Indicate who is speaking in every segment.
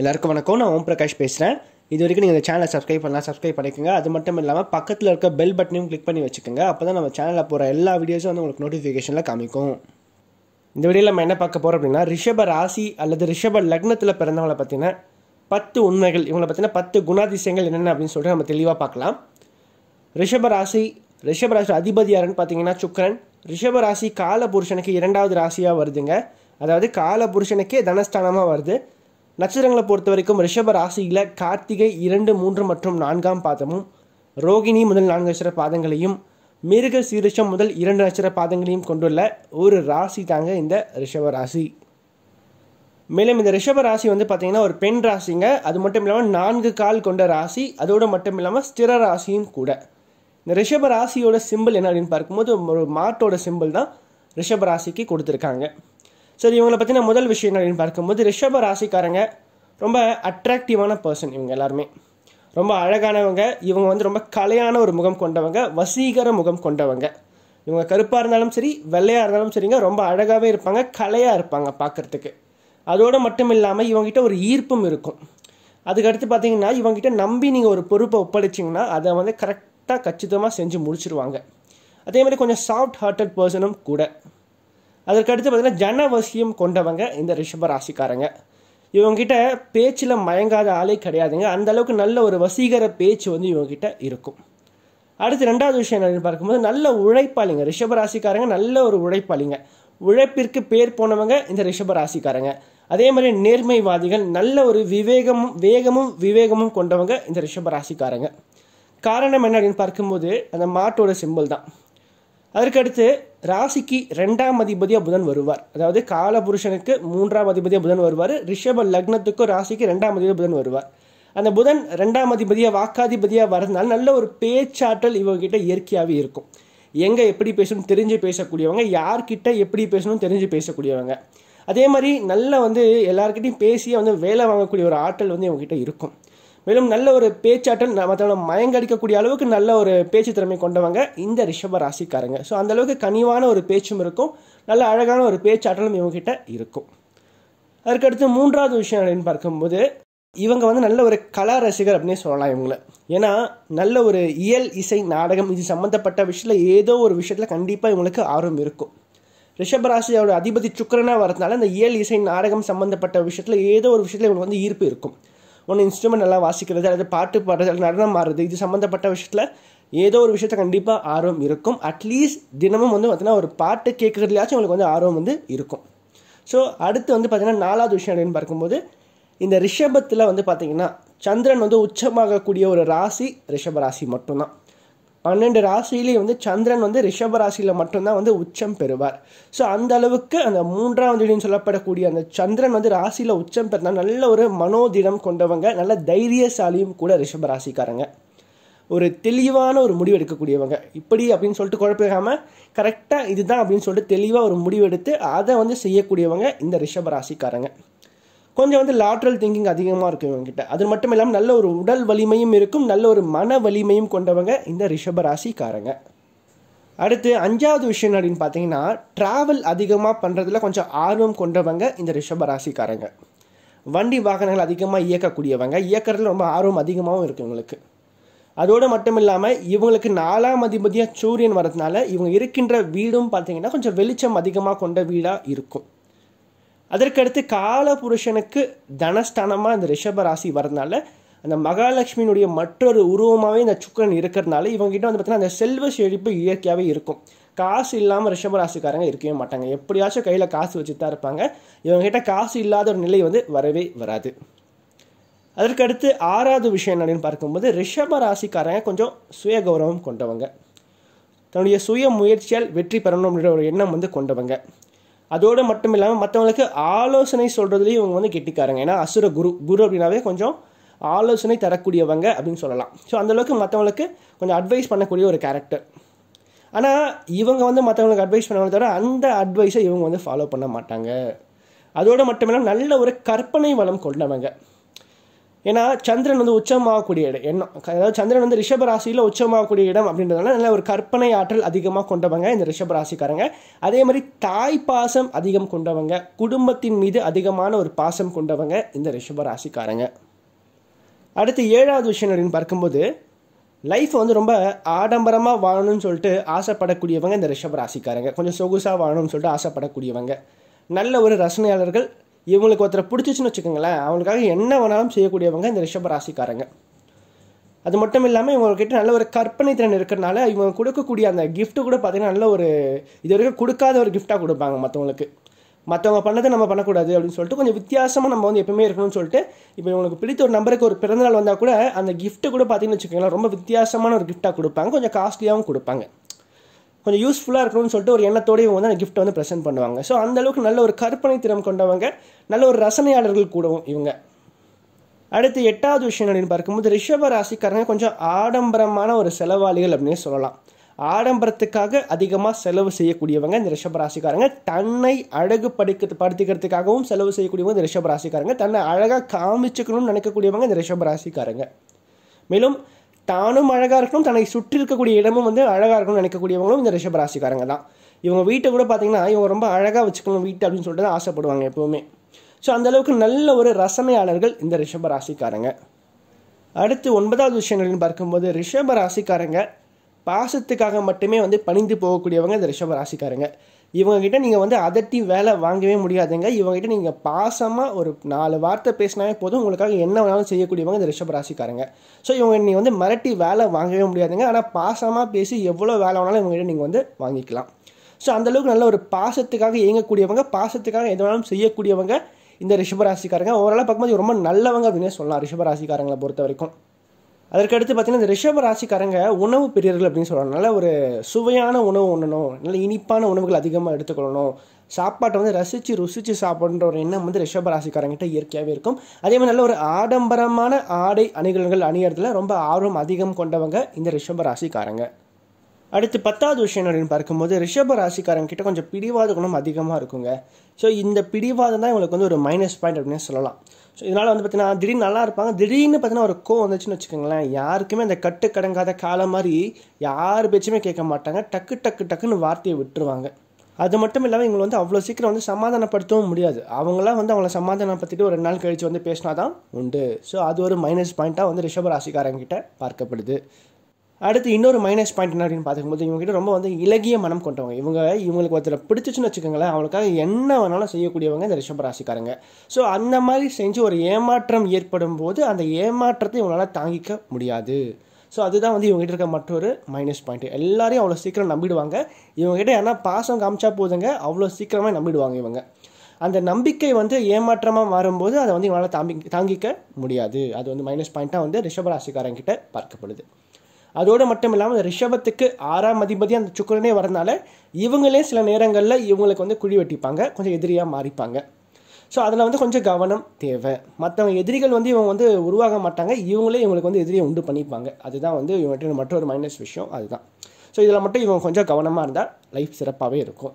Speaker 1: எல்லாருக்கும் வணக்கம் நான் ஓம் பிரகாஷ் பேசுகிறேன் இது வரைக்கும் நீங்கள் இந்த சேனலை சப்ஸ்கிரைப் பண்ணலாம் சப்ஸ்கிரைப் பண்ணிக்கோங்க அது மட்டும் இல்லாமல் பக்கத்தில் இருக்க பெல் பட்டனையும் கிளிக் பண்ணி வச்சுக்கோங்க அப்போ தான் நம்ம சேனலில் போகிற எல்லா வீடியோஸும் வந்து உங்களுக்கு நோட்டிஃபிகேஷனில் காமிக்கும் இந்த வீடியோவில் நம்ம என்ன பார்க்க போகிறோம் அப்படின்னா ரிஷப ராசி அல்லது ரிஷப லக்னத்தில் பிறந்தவங்களை பார்த்தீங்கன்னா பத்து உண்மைகள் இவங்களை பார்த்தீங்கன்னா பத்து குணாதிசயங்கள் என்னென்ன அப்படின்னு சொல்லிட்டு நம்ம தெளிவாக பார்க்கலாம் ரிஷப ராசி ரிஷப ராசி அதிபதியாருன்னு பார்த்தீங்கன்னா சுக்கரன் ரிஷப ராசி கால புருஷனுக்கு இரண்டாவது ராசியாக வருதுங்க அதாவது கால புருஷனுக்கே தனஸ்தானமாக வருது நட்சத்திரங்களை பொறுத்த வரைக்கும் ரிஷப ராசியில் கார்த்திகை இரண்டு மூன்று மற்றும் நான்காம் பாதமும் ரோகிணி முதல் நான்கு நட்சத்திர பாதங்களையும் மிருக சீரிஷம் முதல் இரண்டு நட்சத்திர பாதங்களையும் கொண்டுள்ள ஒரு ராசி தாங்க இந்த ரிஷப ராசி மேலும் இந்த ரிஷப ராசி வந்து பார்த்திங்கன்னா ஒரு பெண் ராசிங்க அது மட்டும் இல்லாமல் நான்கு கால் கொண்ட ராசி அதோடு மட்டும் இல்லாமல் ஸ்திர ராசியும் கூட இந்த ரிஷப ராசியோட சிம்பிள் என்ன அப்படின்னு பார்க்கும்போது ஒரு மாட்டோட சிம்பிள் தான் ரிஷப ராசிக்கு கொடுத்துருக்காங்க சரி இவங்களை பற்றின முதல் விஷயம் அப்படின்னு பார்க்கும்போது ரிஷப ராசிக்காரங்க ரொம்ப அட்ராக்டிவான பர்சன் இவங்க எல்லாருமே ரொம்ப அழகானவங்க இவங்க வந்து ரொம்ப கலையான ஒரு முகம் கொண்டவங்க வசீகர முகம் கொண்டவங்க இவங்க கருப்பாக இருந்தாலும் சரி வெள்ளையாக இருந்தாலும் சரிங்க ரொம்ப அழகாகவே இருப்பாங்க கலையாக இருப்பாங்க பார்க்குறதுக்கு அதோடு மட்டும் இல்லாமல் இவங்ககிட்ட ஒரு ஈர்ப்பும் இருக்கும் அதுக்கடுத்து பார்த்தீங்கன்னா இவங்ககிட்ட நம்பி நீங்கள் ஒரு பொறுப்பை ஒப்படைச்சிங்கன்னா அதை வந்து கரெக்டாக கச்சிதமாக செஞ்சு முடிச்சிருவாங்க அதே மாதிரி கொஞ்சம் சாஃப்ட் ஹார்ட்டட் பர்சனும் கூட அதற்கடுத்து பார்த்திங்கன்னா ஜனவசியம் கொண்டவங்க இந்த ரிஷப ராசிக்காரங்க இவங்ககிட்ட பேச்சில் மயங்காத ஆளே கிடையாதுங்க அந்த அளவுக்கு நல்ல ஒரு வசீகர பேச்சு வந்து இவங்ககிட்ட இருக்கும் அடுத்து ரெண்டாவது விஷயம் என்னன்னு பார்க்கும்போது நல்ல உழைப்பாளிங்க ரிஷப ராசிக்காரங்க நல்ல ஒரு உழைப்பாளிங்க உழைப்பிற்கு பேர் போனவங்க இந்த ரிஷப ராசிக்காரங்க அதே மாதிரி நேர்மைவாதிகள் நல்ல ஒரு விவேகமும் வேகமும் விவேகமும் கொண்டவங்க இந்த ரிஷப ராசிக்காரங்க காரணம் என்ன அப்படின்னு பார்க்கும்போது அந்த மாட்டோட சிம்பிள் தான் அதற்கடுத்து ராசிக்கு ரெண்டாம் அதிபதியாக புதன் வருவார் அதாவது கால புருஷனுக்கு மூன்றாம் அதிபதியாக புதன் வருவார் ரிஷப லக்னத்துக்கும் ராசிக்கு ரெண்டாம் அதிபதியாக புதன் வருவார் அந்த புதன் ரெண்டாம் அதிபதியாக வாக்காதிபதியாக வரதுனால நல்ல ஒரு பேச்சாற்றல் இவங்ககிட்ட இயற்கையாகவே இருக்கும் எங்கே எப்படி பேசணும் தெரிஞ்சு பேசக்கூடியவங்க யார்கிட்ட எப்படி பேசணும் தெரிஞ்சு பேசக்கூடியவங்க அதே மாதிரி நல்லா வந்து எல்லாருக்கிட்டையும் பேசியே வந்து வேலை வாங்கக்கூடிய ஒரு ஆற்றல் வந்து இவங்ககிட்ட இருக்கும் மேலும் நல்ல ஒரு பேச்சாட்டம் மற்றவங்க மயங்கடிக்கக்கூடிய அளவுக்கு நல்ல ஒரு பேச்சு திறமை கொண்டவங்க இந்த ரிஷப ராசிக்காரங்க ஸோ அந்தளவுக்கு கனிவான ஒரு பேச்சும் இருக்கும் நல்ல அழகான ஒரு பேச்சாட்டலும் இவங்ககிட்ட இருக்கும் அதுக்கடுத்து மூன்றாவது விஷயம் அப்படின்னு பார்க்கும்போது இவங்க வந்து நல்ல ஒரு கலா ரசிகர் அப்படின்னு சொல்லலாம் இவங்கள ஏன்னா நல்ல ஒரு இயல் இசை நாடகம் இது சம்மந்தப்பட்ட விஷயத்தில் ஏதோ ஒரு விஷயத்தில் கண்டிப்பாக இவங்களுக்கு ஆர்வம் இருக்கும் ரிஷபராசியோட அதிபதி சுக்கரனாக வரதுனால அந்த இயல் இசை நாடகம் சம்மந்தப்பட்ட விஷயத்தில் ஏதோ ஒரு விஷயத்தில் இவங்களுக்கு வந்து ஈர்ப்பு இருக்கும் ஒன்று இன்ஸ்ட்ருமெண்ட் நல்லா வாசிக்கிறது அல்லது பாட்டு பாடுறது அல்லது நடனம் மாறுறது இது சம்மந்தப்பட்ட விஷயத்தில் ஏதோ ஒரு விஷயத்த கண்டிப்பாக ஆர்வம் இருக்கும் அட்லீஸ்ட் தினமும் வந்து பார்த்தீங்கன்னா ஒரு பாட்டு கேட்குறதுலையாச்சும் உங்களுக்கு வந்து ஆர்வம் வந்து இருக்கும் ஸோ அடுத்து வந்து பார்த்திங்கன்னா நாலாவது விஷயம் அப்படின்னு பார்க்கும்போது இந்த ரிஷபத்தில் வந்து பார்த்திங்கன்னா சந்திரன் வந்து உச்சமாகக்கூடிய ஒரு ராசி ரிஷப ராசி மட்டும்தான் பன்னெண்டு ராசியிலே வந்து சந்திரன் வந்து ரிஷப ராசியில் மட்டும்தான் வந்து உச்சம் பெறுவார் ஸோ அந்த அளவுக்கு அந்த மூன்றாம் திடீர்னு சொல்லப்படக்கூடிய அந்த சந்திரன் வந்து ராசியில் உச்சம் பெறுனா நல்ல ஒரு மனோதிடம் கொண்டவங்க நல்ல தைரியசாலியும் கூட ரிஷப ராசிக்காரங்க ஒரு தெளிவான ஒரு முடிவு எடுக்கக்கூடியவங்க இப்படி அப்படின்னு சொல்லிட்டு குழப்பிடாமல் கரெக்டாக இதுதான் அப்படின்னு சொல்லிட்டு தெளிவாக ஒரு முடிவு எடுத்து அதை வந்து செய்யக்கூடியவங்க இந்த ரிஷப ராசிக்காரங்க கொஞ்சம் வந்து லாட்ரல் திங்கிங் அதிகமாக இருக்கும் இவங்ககிட்ட அது மட்டும் இல்லாமல் நல்ல ஒரு உடல் வலிமையும் இருக்கும் நல்ல ஒரு மன வலிமையும் கொண்டவங்க இந்த ரிஷபராசிக்காரங்க ராசிக்காரங்க அடுத்து அஞ்சாவது விஷயம் அப்படின்னு பார்த்தீங்கன்னா ட்ராவல் அதிகமாக பண்ணுறதுல கொஞ்சம் ஆர்வம் கொண்டவங்க இந்த ரிஷபராசிக்காரங்க ராசிக்காரங்க வண்டி வாகனங்கள் அதிகமாக இயக்கக்கூடியவங்க இயக்கிறதுல ரொம்ப ஆர்வம் அதிகமாகவும் இருக்கும் இவங்களுக்கு அதோடு மட்டும் இல்லாமல் இவங்களுக்கு நாலாம் அதிபதியாக சூரியன் வரதுனால இவங்க இருக்கின்ற வீடும் பார்த்தீங்கன்னா கொஞ்சம் வெளிச்சம் அதிகமாக கொண்ட வீடாக இருக்கும் அதற்கடுத்து கால புருஷனுக்கு தனஸ்தானமாக இந்த ரிஷப ராசி வரதுனால அந்த மகாலட்சுமியினுடைய மற்றொரு உருவமாகவே இந்த சுக்கரன் இருக்கிறதுனால இவங்ககிட்ட வந்து பார்த்தீங்கன்னா அந்த செல்வ செழிப்பு இயற்கையாகவே இருக்கும் காசு இல்லாமல் ராசிக்காரங்க இருக்கவே மாட்டாங்க எப்படியாச்சும் கையில் காசு வச்சு தான் இருப்பாங்க இவங்ககிட்ட காசு இல்லாத ஒரு நிலை வந்து வரவே வராது அதற்கடுத்து ஆறாவது விஷயம் என்னன்னு பார்க்கும்போது ரிஷப ராசிக்காரங்க கொஞ்சம் சுய கௌரவம் கொண்டவங்க தன்னுடைய சுய முயற்சியால் வெற்றி பெறணும் அப்படின்ற ஒரு எண்ணம் வந்து கொண்டவங்க அதோடு மட்டும் இல்லாமல் மற்றவங்களுக்கு ஆலோசனை சொல்கிறதுலேயும் இவங்க வந்து கெட்டிக்காரங்க ஏன்னா அசுர குரு குரு அப்படின்னாவே கொஞ்சம் ஆலோசனை தரக்கூடியவங்க அப்படின்னு சொல்லலாம் ஸோ அந்தளவுக்கு மற்றவங்களுக்கு கொஞ்சம் அட்வைஸ் பண்ணக்கூடிய ஒரு கேரக்டர் ஆனால் இவங்க வந்து மற்றவங்களுக்கு அட்வைஸ் பண்ணவங்க தவிர அந்த அட்வைஸை இவங்க வந்து ஃபாலோ பண்ண மாட்டாங்க அதோடு மட்டும் இல்லாமல் நல்ல ஒரு கற்பனை வளம் கொண்டவங்க ஏன்னா சந்திரன் வந்து உச்சமாகக்கூடிய இடம் எண்ணம் அதாவது சந்திரன் வந்து ரிஷபராசியில் உச்சமாகக்கூடிய இடம் அப்படின்றதுனால நல்ல ஒரு கற்பனை ஆற்றல் அதிகமாக கொண்டவங்க இந்த ரிஷபராசிக்காரங்க அதே மாதிரி தாய் பாசம் அதிகம் கொண்டவங்க குடும்பத்தின் மீது அதிகமான ஒரு பாசம் கொண்டவங்க இந்த ரிஷபராசிக்காரங்க அடுத்து ஏழாவது விஷயம் அப்படின்னு பார்க்கும்போது லைஃப் வந்து ரொம்ப ஆடம்பரமாக வாழணும்னு சொல்லிட்டு ஆசைப்படக்கூடியவங்க இந்த ரிஷபராசிக்காரங்க கொஞ்சம் சொகுசாக வாழணும்னு சொல்லிட்டு ஆசைப்படக்கூடியவங்க நல்ல ஒரு ரசனையாளர்கள் இவங்களுக்கு ஒருத்தரை பிடிச்சிச்சுன்னு வச்சுக்கோங்களேன் அவங்களுக்காக என்ன வேணாலும் செய்யக்கூடியவங்க இந்த ரிஷப ராசிக்காரங்க அது மட்டும் இல்லாமல் இவங்கக்கிட்ட நல்ல ஒரு கற்பனை திறன் இருக்கிறனால இவங்க கொடுக்கக்கூடிய அந்த கிஃப்ட்டு கூட பார்த்திங்கன்னா நல்ல ஒரு இது வரைக்கும் கொடுக்காத ஒரு கிஃப்டாக கொடுப்பாங்க மற்றவங்களுக்கு மற்றவங்க பண்ணதை நம்ம பண்ணக்கூடாது அப்படின்னு சொல்லிட்டு கொஞ்சம் வித்தியாசமாக நம்ம வந்து எப்பவுமே இருக்கணும்னு சொல்லிட்டு இப்போ இவங்களுக்கு பிடித்த ஒரு நம்பருக்கு ஒரு பிறந்தநாள் வந்தால் கூட அந்த கிஃப்ட்டு கூட பார்த்தீங்கன்னு வச்சுக்கோங்களேன் ரொம்ப வித்தியாசமான ஒரு கிஃப்டாக கொடுப்பாங்க கொஞ்சம் காஸ்ட்லியாகவும் கொடுப்பாங்க கொஞ்சம் யூஸ்ஃபுல்லாக இருக்கணும்னு சொல்லிட்டு ஒரு எண்ணத்தோடு இவங்க வந்து அந்த கிஃப்ட் வந்து ப்ரெசென்ட் பண்ணுவாங்க ஸோ அந்தளவுக்கு நல்ல ஒரு கற்பனை திறம் கொண்டவங்க நல்ல ஒரு ரசனையாளர்கள் கூடவும் இவங்க அடுத்து எட்டாவது விஷயம் அப்படின்னு பார்க்கும்போது ரிஷப ராசிக்காரங்க கொஞ்சம் ஆடம்பரமான ஒரு செலவாளிகள் அப்படின்னு சொல்லலாம் ஆடம்பரத்துக்காக அதிகமாக செலவு செய்யக்கூடியவங்க இந்த ரிஷப ராசிக்காரங்க தன்னை அழகு படிக்க படுத்திக்கிறதுக்காகவும் செலவு செய்யக்கூடியவங்க இந்த ரிஷப ராசிக்காரங்க தன்னை அழகாக காமிச்சுக்கணும்னு நினைக்கக்கூடியவங்க இந்த ரிஷப ராசிக்காரங்க மேலும் தானும் அழகாக இருக்கணும் தன்னை சுற்றி இருக்கக்கூடிய இடமும் வந்து அழகாக இருக்கணும்னு நினைக்கக்கூடியவங்களும் இந்த ரிஷபராசிக்காரங்க தான் இவங்க வீட்டை கூட பார்த்தீங்கன்னா இவங்க ரொம்ப அழகாக வச்சுக்கணும் வீட்டு அப்படின்னு சொல்லிட்டு தான் ஆசைப்படுவாங்க எப்போவுமே ஸோ அந்தளவுக்கு நல்ல ஒரு ரசனையாளர்கள் இந்த ரிஷபராசிக்காரங்க அடுத்து ஒன்பதாவது விஷயங்கள் பார்க்கும்போது ரிஷபராசிக்காரங்க பாசத்துக்காக மட்டுமே வந்து பணிந்து போகக்கூடியவங்க இந்த ரிஷபராசிக்காரங்க இவங்ககிட்ட நீங்கள் வந்து அதட்டி வேலை வாங்கவே முடியாதுங்க இவங்ககிட்ட நீங்கள் பாசமாக ஒரு நாலு வார்த்தை பேசினாவே போதும் உங்களுக்காக என்ன வேணாலும் செய்யக்கூடியவங்க இந்த ரிஷபராசிக்காரங்க ஸோ இவங்க நீ வந்து மிரட்டி வேலை வாங்கவே முடியாதுங்க ஆனால் பாசமாக பேசி எவ்வளோ வேலை வேணாலும் இவங்ககிட்ட நீங்கள் வந்து வாங்கிக்கலாம் ஸோ அந்தளவுக்கு நல்ல ஒரு பாசத்துக்காக இயங்கக்கூடியவங்க பாசத்துக்காக எது வேணாலும் செய்யக்கூடியவங்க இந்த ரிஷபராசிக்காரங்க ஓரளவு பார்க்கும்போது ரொம்ப நல்லவங்க அப்படின்னே சொல்லலாம் ரிஷபராசிக்காரங்களை பொறுத்த வரைக்கும் அதற்கடுத்து பார்த்திங்கன்னா இந்த ரிஷப ராசிக்காரங்க உணவு பிரியர்கள் அப்படின்னு நல்ல ஒரு சுவையான உணவு உண்ணணும் நல்ல இனிப்பான உணவுகள் அதிகமாக எடுத்துக்கொள்ளணும் சாப்பாட்டை வந்து ரசித்து ருசித்து சாப்பிட்ற ஒரு எண்ணம் வந்து ரிஷப ராசிக்காரங்கிட்ட இயற்கையாகவே இருக்கும் அதே மாதிரி நல்ல ஒரு ஆடம்பரமான ஆடை அணிகலன்கள் அணியறதுல ரொம்ப ஆர்வம் அதிகம் கொண்டவங்க இந்த ரிஷப ராசிக்காரங்க அடுத்து பத்தாவது விஷயம் அப்படின்னு பார்க்கும்போது ரிஷப ராசிக்காரங்கிட்ட கொஞ்சம் பிடிவாத குணம் அதிகமாக இருக்குங்க ஸோ இந்த பிடிவாதம் தான் இவங்களுக்கு வந்து ஒரு மைனஸ் பாயிண்ட் அப்படின்னு சொல்லலாம் ஸோ இதனால் வந்து பார்த்தீங்கன்னா திடீர்னு நல்லா இருப்பாங்க திடீர்னு பார்த்தீங்கன்னா ஒரு கோவம் வந்துச்சுன்னு வச்சுக்கோங்களேன் யாருக்குமே அந்த கட்டு கடங்காத காலம் மாதிரி யார் பேச்சுமே கேட்க மாட்டாங்க டக்கு டக்கு டக்குன்னு வார்த்தையை விட்டுருவாங்க அது மட்டும் இல்லாமல் இவங்களை வந்து அவ்வளோ சீக்கிரம் வந்து சமாதானப்படுத்தவும் முடியாது அவங்களாம் வந்து அவங்கள சமாதானப்படுத்திட்டு ஒரு ரெண்டு நாள் கழித்து வந்து பேசினா தான் உண்டு ஸோ அது ஒரு மைனஸ் பாயிண்ட்டாக வந்து ரிஷப ராசிக்காரங்கிட்ட பார்க்கப்படுது அடுத்து இன்னொரு மைனஸ் பாயிண்ட் என்ன அப்படின்னு பார்த்துக்கும்போது இவங்ககிட்ட ரொம்ப வந்து இலகிய மனம் கொண்டவங்க இவங்க இவங்களுக்கு ஒருத்தர் பிடிச்சிச்சுன்னு வச்சுக்கோங்களேன் அவங்களுக்காக என்ன வேணாலும் செய்யக்கூடியவங்க இந்த ரிஷப ராசிக்காரங்க ஸோ அந்த மாதிரி செஞ்சு ஒரு ஏமாற்றம் ஏற்படும் போது அந்த ஏமாற்றத்தை இவங்களால் தாங்கிக்க முடியாது ஸோ அதுதான் வந்து இவங்ககிட்ட இருக்க மற்றொரு மைனஸ் பாயிண்ட் எல்லாரையும் அவ்வளோ சீக்கிரம் நம்பிடுவாங்க இவங்ககிட்ட ஏன்னா பாசம் காமிச்சா போதுங்க அவ்வளோ சீக்கிரமாக நம்பிடுவாங்க இவங்க அந்த நம்பிக்கை வந்து ஏமாற்றமாக மாறும்போது அதை வந்து இவங்களால் தாங்கி தாங்கிக்க முடியாது அது வந்து மைனஸ் பாயிண்ட்டாக வந்து ரிஷபராசிக்காரங்கிட்ட பார்க்கப்படுது அதோடு மட்டும் இல்லாமல் ரிஷபத்துக்கு ஆறாம் அதிபதி அந்த சுக்கரனே வரனால இவங்களே சில நேரங்களில் இவங்களுக்கு வந்து குழி வெட்டிப்பாங்க கொஞ்சம் எதிரியாக மாறிப்பாங்க ஸோ அதில் வந்து கொஞ்சம் கவனம் தேவை மற்றவங்க எதிரிகள் வந்து இவங்க வந்து உருவாக மாட்டாங்க இவங்களே இவங்களுக்கு வந்து எதிரியை உண்டு பண்ணிப்பாங்க அதுதான் வந்து இவங்ககிட்ட மற்றொரு மைனஸ் விஷயம் அதுதான் ஸோ இதில் மட்டும் இவங்க கொஞ்சம் கவனமாக இருந்தால் லைஃப் சிறப்பாகவே இருக்கும்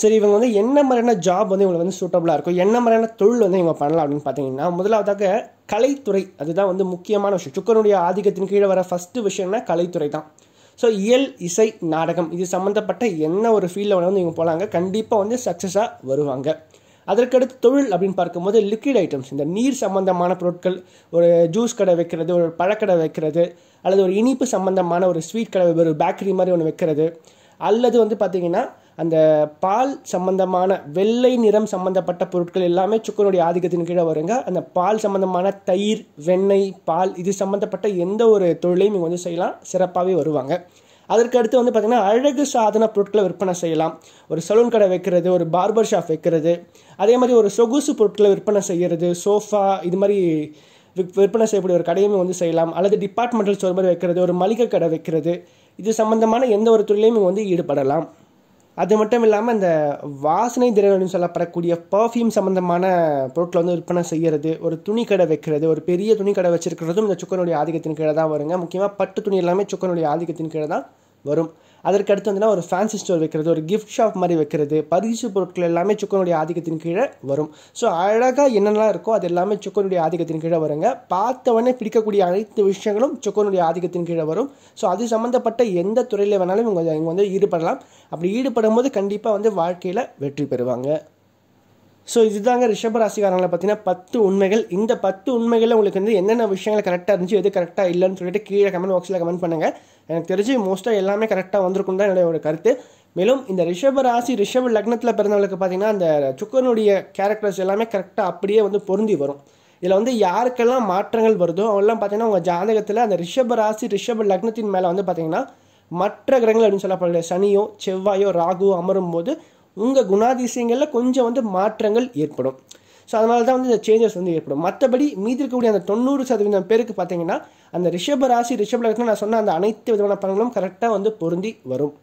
Speaker 1: சரி இவங்க வந்து என்ன மாதிரியான ஜாப் வந்து இவங்களுக்கு வந்து சூட்டபுளாக இருக்கும் என்ன மாதிரியான தொழில் வந்து இவங்க பண்ணலாம் அப்படின்னு பார்த்தீங்கன்னா முதலாவதாக கலைத்துறை அதுதான் வந்து முக்கியமான விஷயம் சுக்கரனுடைய ஆதிக்கத்தின் கீழே வர ஃபஸ்ட்டு விஷயம்னா கலைத்துறை தான் ஸோ இயல் இசை நாடகம் இது சம்மந்தப்பட்ட என்ன ஒரு ஃபீல்டில் வந்து இவங்க போகலாங்க கண்டிப்பாக வந்து சக்ஸஸாக வருவாங்க அதற்கடுத்து தொழில் அப்படின்னு பார்க்கும்போது லிக்விட் ஐட்டம்ஸ் இந்த நீர் சம்மந்தமான பொருட்கள் ஒரு ஜூஸ் கடை வைக்கிறது ஒரு பழக்கடை வைக்கிறது அல்லது ஒரு இனிப்பு சம்மந்தமான ஒரு ஸ்வீட் கடை ஒரு பேக்கரி மாதிரி ஒன்று வைக்கிறது அல்லது வந்து பார்த்திங்கன்னா அந்த பால் சம்பந்தமான வெள்ளை நிறம் சம்பந்தப்பட்ட பொருட்கள் எல்லாமே சுக்கனுடைய ஆதிக்கத்தின் கீழே வருங்க அந்த பால் சம்பந்தமான தயிர் வெண்ணெய் பால் இது சம்பந்தப்பட்ட எந்த ஒரு தொழிலையும் இங்கே வந்து செய்யலாம் சிறப்பாகவே வருவாங்க அதற்கு அடுத்து வந்து பார்த்திங்கன்னா அழகு சாதன பொருட்களை விற்பனை செய்யலாம் ஒரு சலூன் கடை வைக்கிறது ஒரு பார்பர் ஷாப் வைக்கிறது அதே மாதிரி ஒரு சொகுசு பொருட்களை விற்பனை செய்கிறது சோஃபா இது மாதிரி விற்பனை செய்யக்கூடிய ஒரு கடையுமே வந்து செய்யலாம் அல்லது டிபார்ட்மெண்டல் ஸ்டோர் மாதிரி வைக்கிறது ஒரு மளிகை கடை வைக்கிறது இது சம்மந்தமான எந்த ஒரு தொழிலையும் வந்து ஈடுபடலாம் அது மட்டும் இல்லாமல் இந்த வாசனை திரவம்னு சொல்லப்படக்கூடிய பர்ஃப்யூம் சம்மந்தமான பொருட்களை வந்து விற்பனை செய்கிறது ஒரு துணி கடை வைக்கிறது ஒரு பெரிய துணி கடை வச்சிருக்கிறதும் இந்த சுக்கனுடைய ஆதிக்கத்தின் கீழே தான் வருங்க முக்கியமாக பட்டு துணி எல்லாமே சுக்கனுடைய ஆதிக்கத்தின் கீழே தான் வரும் அதற்கடுத்து வந்துன்னா ஒரு ஃபேன்சி ஸ்டோர் வைக்கிறது ஒரு கிஃப்ட் ஷாப் மாதிரி வைக்கிறது பரிசு பொருட்கள் எல்லாமே சுக்கனுடைய ஆதிக்கத்தின் கீழே வரும் ஸோ அழகாக என்னென்னலாம் இருக்கோ அது எல்லாமே சுக்கனுடைய ஆதிக்கத்தின் கீழே வருங்க பார்த்தவொடனே பிடிக்கக்கூடிய அனைத்து விஷயங்களும் சுக்கனுடைய ஆதிக்கத்தின் கீழே வரும் ஸோ அது சம்மந்தப்பட்ட எந்த துறையில் வேணாலும் இவங்க இவங்க வந்து ஈடுபடலாம் அப்படி ஈடுபடும் போது கண்டிப்பாக வந்து வாழ்க்கையில் வெற்றி பெறுவாங்க ஸோ இதுதாங்க ரிஷபராசிக்காரங்களை பார்த்தீங்கன்னா பத்து உண்மைகள் இந்த பத்து உண்மைகளில் உங்களுக்கு வந்து என்னென்ன விஷயங்கள் கரெக்டாக இருந்துச்சு எது கரெக்டாக இல்லைன்னு சொல்லிட்டு கீழே கமெண்ட் பாக்ஸில் கமெண்ட் பண்ணுங்கள் எனக்கு தெரிஞ்சு மோஸ்ட்டாக எல்லாமே கரெக்டாக வந்திருக்கும் தான் என்னுடைய கருத்து மேலும் இந்த ரிஷப ராசி ரிஷப லக்னத்தில் பிறந்தவங்களுக்கு பார்த்தீங்கன்னா அந்த சுக்கனுடைய கேரக்டர்ஸ் எல்லாமே கரெக்டாக அப்படியே வந்து பொருந்தி வரும் இதில் வந்து யாருக்கெல்லாம் மாற்றங்கள் வருதோ அவங்களாம் பார்த்தீங்கன்னா உங்கள் ஜாதகத்தில் அந்த ரிஷப ராசி ரிஷப லக்னத்தின் மேலே வந்து பார்த்தீங்கன்னா மற்ற கிரகங்கள் அப்படின்னு சொல்லப்படக்கூடிய சனியோ செவ்வாயோ ராகுவோ அமரும் போது உங்கள் குணாதிசயங்களில் கொஞ்சம் வந்து மாற்றங்கள் ஏற்படும் ஸோ அதனால தான் வந்து இந்த சேஞ்சஸ் வந்து ஏற்படும் மற்றபடி மீதி இருக்கக்கூடிய அந்த தொண்ணூறு சதவீதம் பேருக்கு பார்த்தீங்கன்னா அந்த ரிஷப ராசி ரிஷப நான் சொன்ன அந்த அனைத்து விதமான பலன்களும் கரெக்டாக வந்து பொருந்தி வரும்